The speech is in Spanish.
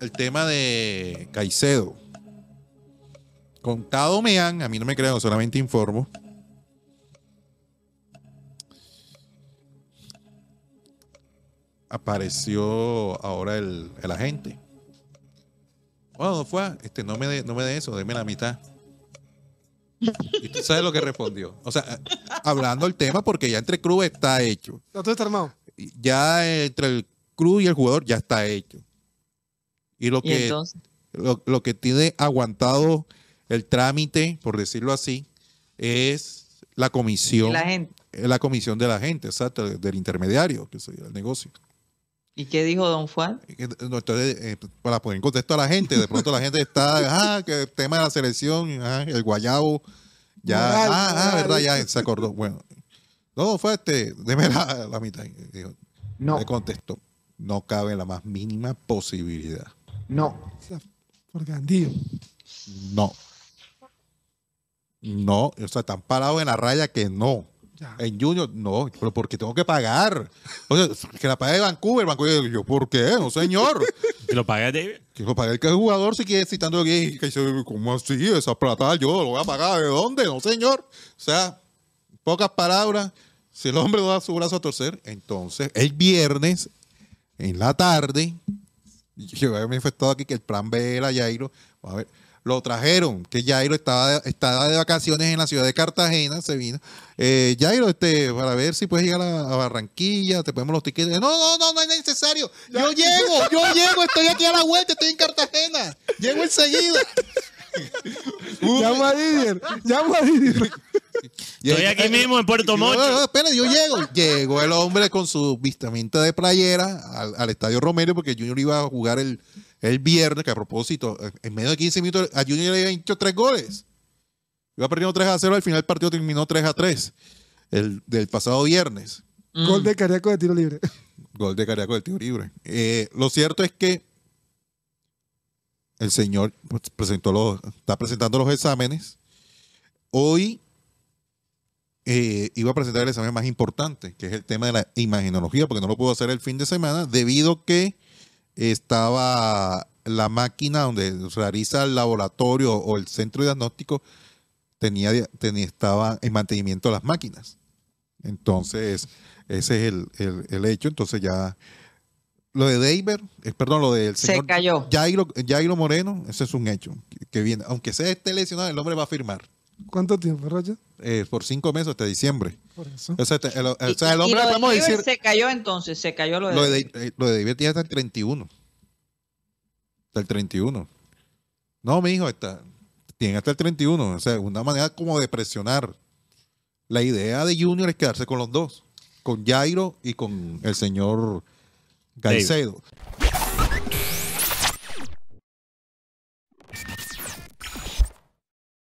el tema de Caicedo. Contado me han, a mí no me creo, solamente informo. Apareció ahora el, agente. Bueno, no fue, este, no me dé no me de eso, deme la mitad. ¿Y tú sabes lo que respondió? O sea, hablando del tema, porque ya entre Cruz está hecho. No, está armado. Ya entre el Cruz y el jugador ya está hecho. Y lo que Lo, que tiene aguantado el trámite, por decirlo así, es la comisión. La, gente? Eh, la comisión de la gente, exacto, del intermediario, que sería el negocio. ¿Y qué dijo don Juan? Eh, para poner en contexto a la gente, de pronto la gente está, ah, que el tema de la selección, ah, el guayabo, ya, ah, ah verdad, ya se acordó. Bueno, no, fue este, deme la, mitad. no. Le contestó, no cabe la más mínima posibilidad no. Por Gandío. No. No, o sea, están parados en la raya que no. En junio, no, pero porque tengo que pagar. que la pague Vancouver, Vancouver. Yo, ¿por qué? No, señor. ¿Que lo pague David? Que lo pague el que es jugador si quiere citando aquí. ¿cómo así? Esa plata yo lo voy a pagar. ¿De dónde? No, señor. O sea, pocas palabras. Si el hombre da su brazo a torcer, entonces el viernes, en la tarde, yo había manifestado aquí que el plan B era Yairo. A ver, lo trajeron, que Jairo estaba de, estaba de vacaciones en la ciudad de Cartagena, se vino. Eh, Jairo, este, para ver si puedes llegar a, Barranquilla, te ponemos los tickets. No, no, no, no es necesario. Yo llego, yo llego, estoy aquí a la vuelta, estoy en Cartagena. Llego enseguida. Llamo a Didier, llamo a Estoy aquí eh, mismo en Puerto Mocho. Oh, yo llego. Llegó el hombre con su vistamiento de playera al, Estadio Romero porque Junior iba a jugar el, el viernes, que a propósito, eh, en medio de 15 minutos a Junior le había hecho tres goles. Iba perdiendo 3 a 0, al final el partido terminó 3 a 3 el, del pasado viernes. Mm. Gol de Cariaco de tiro libre. Gol de Cariaco de tiro libre. Eh, lo cierto es que el señor pues, presentó los, está presentando los exámenes. Hoy eh, iba a presentar el examen más importante, que es el tema de la imaginología, porque no lo pudo hacer el fin de semana, debido que estaba la máquina donde realiza el laboratorio o el centro diagnóstico, tenía, estaba en mantenimiento las máquinas. Entonces, ese es el, hecho. Entonces ya lo de Deiber, eh, perdón, lo del señor Se cayó. Jairo, Moreno, ese es un hecho que viene. Aunque sea esté lesionado, el hombre va a firmar. ¿Cuánto tiempo, Roger? Eh, por cinco meses hasta diciembre. O sea, el, hombre, decir. Se cayó entonces, se cayó lo de. Lo de, hasta el 31. Hasta el 31. No, mi hijo, está, tiene hasta el 31. O sea, una manera como de presionar. La idea de Junior es quedarse con los dos, con Jairo y con el señor Garcedo